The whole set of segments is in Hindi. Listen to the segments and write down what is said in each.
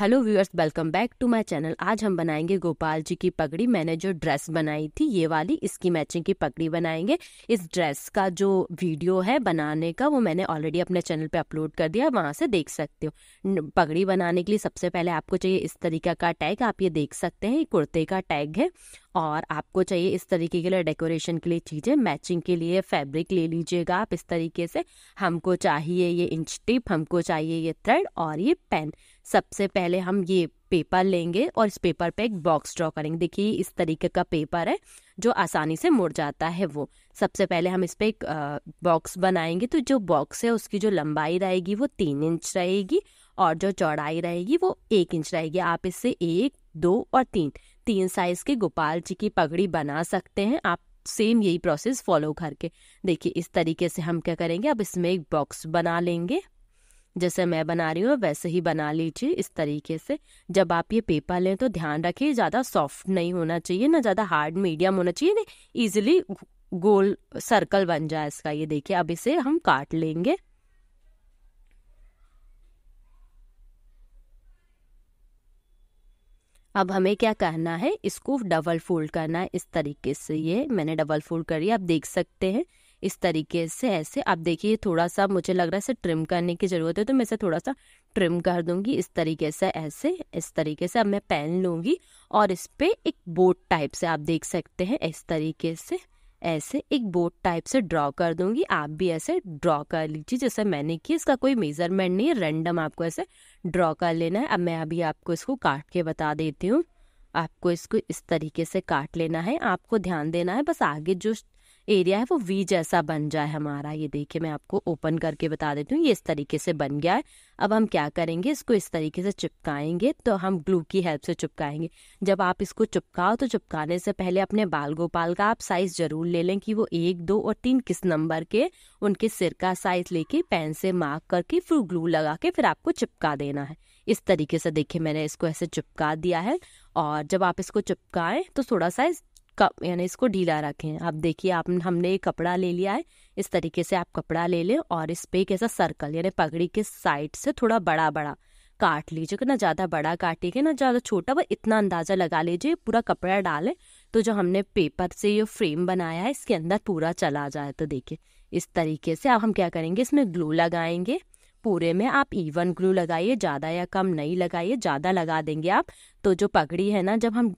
hello viewers welcome back to my channel आज हम बनाएंगे गोपाल जी की पगड़ी मैंने जो ड्रेस बनाई थी ये वाली इसकी मैचिंग की पगड़ी बनाएंगे इस ड्रेस का जो वीडियो है बनाने का वो मैंने ऑलरेडी अपने चैनल पे अपलोड कर दिया वहाँ से देख सकते हो पगड़ी बनाने के लिए सबसे पहले आपको चाहिए इस तरीका का टैग आप ये देख सकते हैं कुर्ते का टैग है और आपको चाहिए इस तरीके के लिए डेकोरेशन के लिए चीज़ें मैचिंग के लिए फैब्रिक ले लीजिएगा आप इस तरीके से हमको चाहिए ये इंच टिप हमको चाहिए ये थ्रेड और ये पेन सबसे पहले हम ये पेपर लेंगे और इस पेपर पे एक बॉक्स ड्रॉ करेंगे देखिए इस तरीके का पेपर है जो आसानी से मुड़ जाता है वो सबसे पहले हम इस पर एक बॉक्स बनाएंगे तो जो बॉक्स है उसकी जो लंबाई रहेगी वो तीन इंच रहेगी और जो चौड़ाई रहेगी वो एक इंच रहेगी आप इससे एक दो और तीन तीन साइज के गोपाल जी की पगड़ी बना सकते हैं आप सेम यही प्रोसेस फॉलो करके देखिए इस तरीके से हम क्या करेंगे अब इसमें एक बॉक्स बना लेंगे जैसे मैं बना रही हूँ वैसे ही बना लीजिए इस तरीके से जब आप ये पेपर लें तो ध्यान रखिए ज़्यादा सॉफ्ट नहीं होना चाहिए ना ज़्यादा हार्ड मीडियम होना चाहिए ना ईजिली गोल सर्कल बन जाए इसका ये देखिए अब इसे हम काट लेंगे अब हमें क्या करना है इसको डबल फोल्ड करना है इस तरीके से ये मैंने डबल फोल्ड करी आप देख सकते हैं इस तरीके से ऐसे आप देखिए थोड़ा सा मुझे लग रहा है ट्रिम करने की ज़रूरत है तो मैं इसे थोड़ा सा ट्रिम कर दूंगी इस तरीके से ऐसे इस तरीके से अब मैं पहन लूँगी और इस पर एक बोट टाइप से आप देख सकते हैं इस तरीके से ऐसे एक बोट टाइप से ड्रॉ कर दूंगी आप भी ऐसे ड्रॉ कर लीजिए जैसे मैंने की इसका कोई मेजरमेंट नहीं है रैंडम आपको ऐसे ड्रॉ कर लेना है अब मैं अभी आपको इसको काट के बता देती हूँ आपको इसको इस तरीके से काट लेना है आपको ध्यान देना है बस आगे जो एरिया है वो वी जैसा बन जाए हमारा ये देखिए मैं आपको ओपन करके बता देती हूँ ये इस तरीके से बन गया है अब हम क्या करेंगे इसको इस तरीके से चिपकाएंगे तो हम ग्लू की हेल्प से चिपकाएंगे जब आप इसको चिपकाओ तो चिपकाने से पहले अपने बाल गोपाल का आप साइज जरूर ले लें कि वो एक दो और तीन किस नंबर के उनके सिर का साइज लेके पेन से मार्क करके फिर ग्लू लगा के फिर आपको चिपका देना है इस तरीके से देखिए मैंने इसको ऐसे चिपका दिया है और जब आप इसको चिपकाएं तो थोड़ा सा कप यानी इसको ढीला रखें आप देखिए आप हमने कपड़ा ले लिया है इस तरीके से आप कपड़ा ले लें और इस पर एक ऐसा सर्कल यानी पगड़ी के साइड से थोड़ा बड़ा बड़ा काट लीजिएगा ना ज़्यादा बड़ा काटिएगा ना ज़्यादा छोटा वह इतना अंदाज़ा लगा लीजिए पूरा कपड़ा डालें तो जो हमने पेपर से ये फ्रेम बनाया है इसके अंदर पूरा चला जाए तो देखिए इस तरीके से अब हम क्या करेंगे इसमें ग्लू लगाएंगे पूरे में आप इवन ग्लू लगाइए ज़्यादा या कम नहीं लगाइए ज़्यादा लगा देंगे आप तो जो पगड़ी है ना जब हम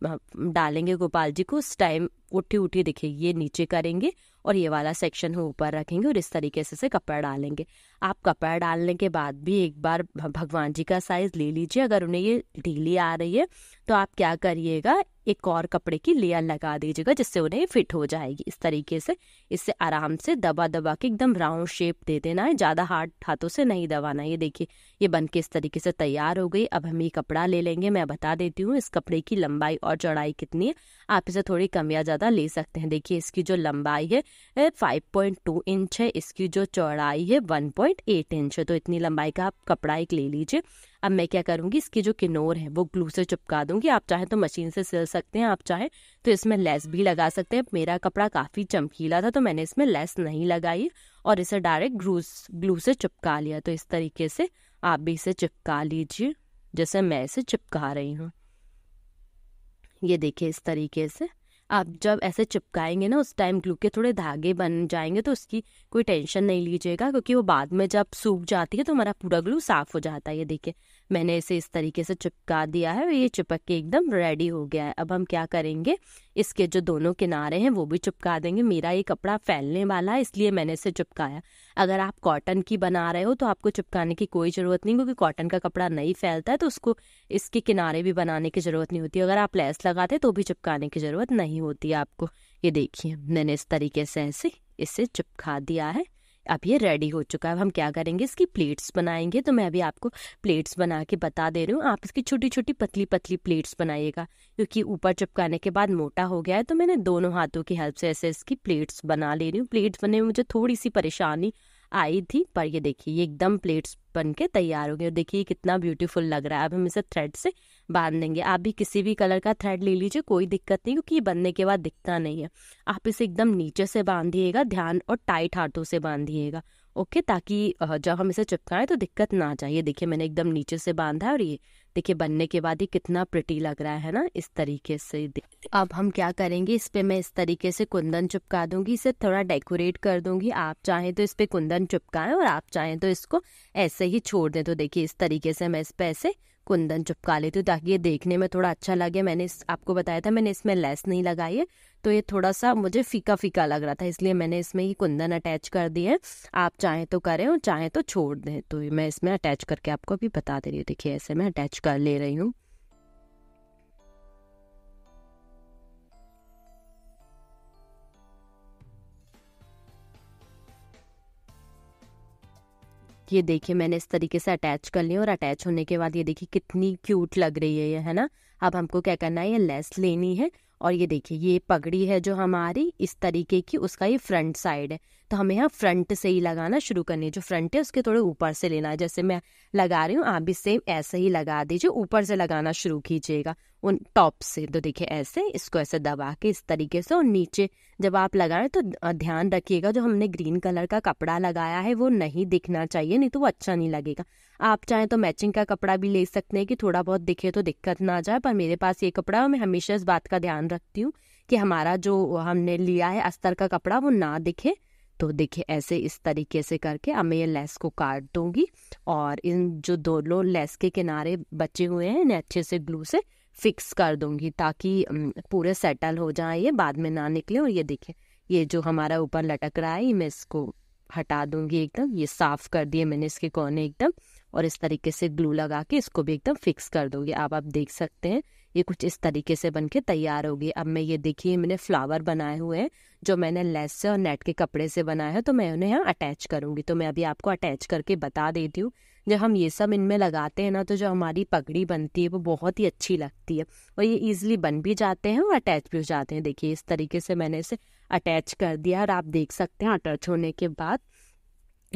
डालेंगे गोपाल जी को उस टाइम उठी उठी दिखेगी ये नीचे करेंगे और ये वाला सेक्शन हम ऊपर रखेंगे और इस तरीके से से कपड़ा डालेंगे आप कपड़ा डालने के बाद भी एक बार भगवान जी का साइज ले लीजिए अगर उन्हें ये ढीली आ रही है तो आप क्या करिएगा एक और कपड़े की लेयर लगा दीजिएगा जिससे उन्हें फिट हो जाएगी इस तरीके से इससे आराम से दबा दबा के एकदम राउंड शेप दे देना है ज़्यादा हार्ड हाथों से नहीं दबाना ये देखिए ये बन के इस तरीके से तैयार हो गई अब हम ये कपड़ा ले लेंगे मैं बता देती हूँ इस कपड़े की लंबाई और चौड़ाई कितनी है आप इसे थोड़ी कम या ज़्यादा ले सकते हैं देखिए इसकी जो लंबाई है फाइव इंच है इसकी जो चौड़ाई है वन पॉइंट एट इंच है तो इतनी लंबाई का आप कपड़ा एक ले लीजिए अब मैं क्या करूँगी इसकी जो किनोर है वो ग्लू से चिपका दूंगी आप चाहे तो मशीन से सिल सकते हैं आप चाहे तो इसमें लेस भी लगा सकते हैं मेरा कपड़ा काफ़ी चमकीला था तो मैंने इसमें लेस नहीं लगाई और इसे डायरेक्ट ग्लू ग्लू से चिपका लिया तो इस तरीके से आप भी इसे चिपका लीजिए जैसे मैं इसे चिपका रही हूँ ये देखिए इस तरीके से आप जब ऐसे चिपकाएंगे ना उस टाइम ग्लू के थोड़े धागे बन जाएंगे तो उसकी कोई टेंशन नहीं लीजिएगा क्योंकि वो बाद में जब सूख जाती है तो हमारा पूरा ग्लू साफ हो जाता है ये देखिए मैंने इसे इस तरीके से चिपका दिया है और ये चिपक के एकदम रेडी हो गया है अब हम क्या करेंगे इसके जो दोनों किनारे हैं वो भी चिपका देंगे मेरा ये कपड़ा फैलने वाला है इसलिए मैंने इसे चिपकाया अगर आप कॉटन की बना रहे हो तो आपको चिपकाने की कोई ज़रूरत नहीं क्योंकि कॉटन का कपड़ा नहीं फैलता है तो उसको इसके किनारे भी बनाने की ज़रूरत नहीं होती अगर आप लेस लगाते तो भी चिपकाने की ज़रूरत नहीं होती आपको ये देखिए मैंने इस तरीके से ऐसे इसे चिपका दिया है अब ये रेडी हो चुका है अब हम क्या करेंगे इसकी प्लेट्स बनाएंगे तो मैं अभी आपको प्लेट्स बना के बता दे रही हूँ आप इसकी छोटी छोटी पतली पतली प्लेट्स बनाइएगा क्योंकि ऊपर चिपकाने के बाद मोटा हो गया है तो मैंने दोनों हाथों की हेल्प से ऐसे इसकी प्लेट्स बना ले रही हूँ प्लेट्स बनने में मुझे थोड़ी सी परेशानी आई थी पर ये देखिए ये एकदम प्लेट्स बन के तैयार हो गए और देखिए कितना ब्यूटीफुल लग रहा है अब हम इसे थ्रेड से बांध देंगे आप भी किसी भी कलर का थ्रेड ले लीजिए कोई दिक्कत नहीं क्योंकि ये बनने के बाद दिखता नहीं है आप इसे एकदम नीचे से बांधिएगा ध्यान और टाइट हाथों से बांधिएगा ओके ताकि जब हम इसे चिपकाएं तो दिक्कत ना आ जाए ये देखिए मैंने एकदम नीचे से बांधा है और ये देखिए बनने के बाद ये कितना प्रिटी लग रहा है ना इस तरीके से अब हम क्या करेंगे इस पे मैं इस तरीके से कुंदन चिपका दूंगी इसे थोड़ा डेकोरेट कर दूंगी आप चाहें तो इस पे कुंदन चिपकाएं और आप चाहें तो इसको ऐसे ही छोड़ दें तो देखिए इस तरीके से मैं इस पे ऐसे कुंदन चुपका लेती हूँ ताकि ये देखने में थोड़ा अच्छा लगे मैंने आपको बताया था मैंने इसमें लेस नहीं लगाई है तो ये थोड़ा सा मुझे फीका फीका लग रहा था इसलिए मैंने इसमें ये कुंदन अटैच कर दिए हैं आप चाहें तो करें और चाहें तो छोड़ दें तो मैं इसमें अटैच करके आपको अभी बता दे रही हूँ देखिए ऐसे मैं अटैच कर ले रही हूँ ये देखिए मैंने इस तरीके से अटैच कर लिया और अटैच होने के बाद ये देखिए कितनी क्यूट लग रही है ये है ना अब हमको क्या करना है ये लेस लेनी है और ये देखिए ये पगड़ी है जो हमारी इस तरीके की उसका ये फ्रंट साइड है तो हमें यहाँ फ्रंट से ही लगाना शुरू करनी है जो फ्रंट है उसके थोड़े ऊपर से लेना है जैसे मैं लगा रही हूँ आप भी सेम ऐसे ही लगा दीजिए ऊपर से लगाना शुरू कीजिएगा उन टॉप से तो देखिए ऐसे इसको ऐसे दबा के इस तरीके से और नीचे जब आप लगा रहे तो ध्यान रखिएगा जो हमने ग्रीन कलर का कपड़ा लगाया है वो नहीं दिखना चाहिए नहीं तो वो अच्छा नहीं लगेगा आप चाहें तो मैचिंग का कपड़ा भी ले सकते हैं कि थोड़ा बहुत दिखे तो दिक्कत ना जाए पर मेरे पास ये कपड़ा मैं हमेशा इस बात का ध्यान रखती हूँ कि हमारा जो हमने लिया है अस्तर का कपड़ा वो ना दिखे तो देखिए ऐसे इस तरीके से करके अब मैं ये लेस को काट दूंगी और इन जो दोनों लेस के किनारे बचे हुए हैं इन्हें अच्छे से ग्लू से फिक्स कर दूंगी ताकि पूरे सेटल हो जाए ये बाद में ना निकले और ये देखिए ये जो हमारा ऊपर लटक रहा है मैं इसको हटा दूंगी एकदम ये साफ कर दिए मैंने इसके कोने एकदम और इस तरीके से ग्लू लगा के इसको भी एकदम फिक्स कर दोगे अब आप देख सकते हैं ये कुछ इस तरीके से बन के तैयार होगी अब मैं ये देखिए मैंने फ्लावर बनाए हुए हैं जो मैंने लेस से और नेट के कपड़े से बनाया है तो मैं उन्हें यहाँ अटैच करूंगी तो मैं अभी आपको अटैच करके बता देती हूँ जब हम ये सब इनमें लगाते हैं ना तो जो हमारी पगड़ी बनती है वो बहुत ही अच्छी लगती है और ये इजिली बन भी जाते हैं और अटैच भी हो जाते हैं देखिए इस तरीके से मैंने इसे अटैच कर दिया और आप देख सकते हैं अटैच होने के बाद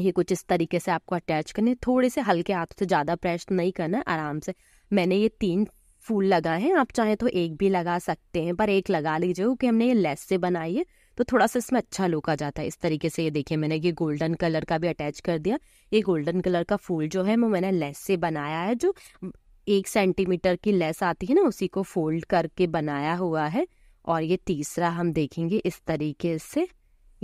ये कुछ इस तरीके से आपको अटैच करने थोड़े से हल्के हाथ से ज़्यादा प्रेस नहीं करना आराम से मैंने ये तीन फूल लगाए हैं आप चाहे तो एक भी लगा सकते हैं पर एक लगा लीजिए क्योंकि हमने ये लेस से बनाई है तो थोड़ा सा इसमें अच्छा लुक आ जाता है इस तरीके से ये देखिए मैंने ये गोल्डन कलर का भी अटैच कर दिया ये गोल्डन कलर का फूल जो है वो मैंने लेस से बनाया है जो एक सेंटीमीटर की लेस आती है ना उसी को फोल्ड करके बनाया हुआ है और ये तीसरा हम देखेंगे इस तरीके से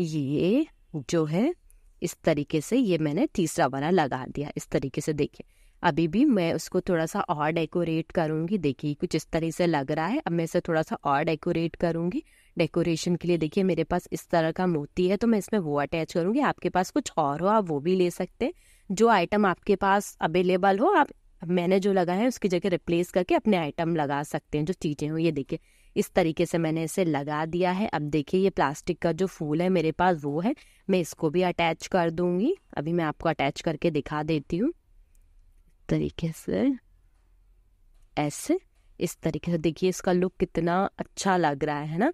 ये जो है इस तरीके से ये मैंने तीसरा वाला लगा दिया इस तरीके से देखिए अभी भी मैं उसको थोड़ा सा और डेकोरेट करूँगी देखिए कुछ इस तरह से लग रहा है अब मैं इसे थोड़ा सा और डेकोरेट करूँगी डेकोरेशन के लिए देखिए मेरे पास इस तरह का मोती है तो मैं इसमें वो अटैच करूँगी आपके पास कुछ और हो आप वो भी ले सकते हैं जो आइटम आपके पास अवेलेबल हो आप मैंने जो लगाया है उसकी जगह रिप्लेस करके अपने आइटम लगा सकते हैं जो चीज़ें हो ये देखिए इस तरीके से मैंने इसे लगा दिया है अब देखिए ये प्लास्टिक का जो फूल है मेरे पास वो है मैं इसको भी अटैच कर दूंगी अभी मैं आपको अटैच करके दिखा देती हूँ तरीके से ऐसे इस तरीके से देखिए इसका लुक कितना अच्छा लग रहा है ना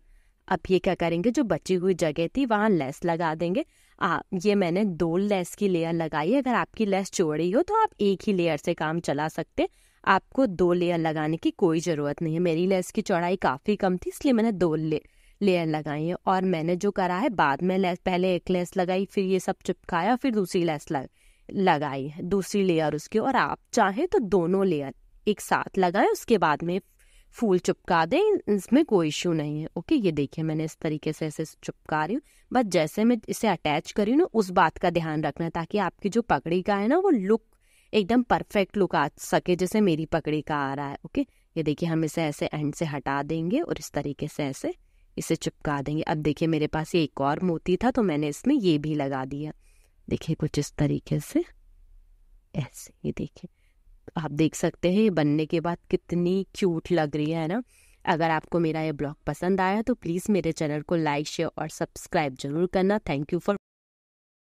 अब ये क्या करेंगे जो बची हुई जगह थी वहाँ लेस लगा देंगे आ, ये मैंने दो लेस की लेयर लगाई है अगर आपकी लेस चौड़ी हो तो आप एक ही लेयर से काम चला सकते हैं आपको दो लेयर लगाने की कोई ज़रूरत नहीं है मेरी लेस की चौड़ाई काफ़ी कम थी इसलिए मैंने दो ले लेयर लगाई है और मैंने जो करा है बाद में लेस पहले एक लेस लगाई फिर ये सब चिपकाया फिर दूसरी लेस लग, लगाई है दूसरी लेयर उसकी और आप चाहें तो दोनों लेयर एक साथ लगाएं उसके बाद में फूल चिपका दें इसमें कोई इशू नहीं है ओके ये देखिए मैंने इस तरीके से ऐसे चिपका रही हूँ बस जैसे मैं इसे अटैच करी ना उस बात का ध्यान रखना ताकि आपकी जो पगड़ी का है ना वो लुक एकदम परफेक्ट लुक आ सके जैसे मेरी पकड़ी का आ रहा है ओके ये देखिए हम इसे ऐसे एंड से हटा देंगे और इस तरीके से ऐसे इसे चिपका देंगे अब देखिए मेरे पास ये एक और मोती था तो मैंने इसमें ये भी लगा दिया देखिए कुछ इस तरीके से ऐसे ये देखिए आप देख सकते हैं ये बनने के बाद कितनी क्यूट लग रही है ना अगर आपको मेरा ये ब्लॉग पसंद आया तो प्लीज़ मेरे चैनल को लाइक शेयर और सब्सक्राइब जरूर करना थैंक यू फॉर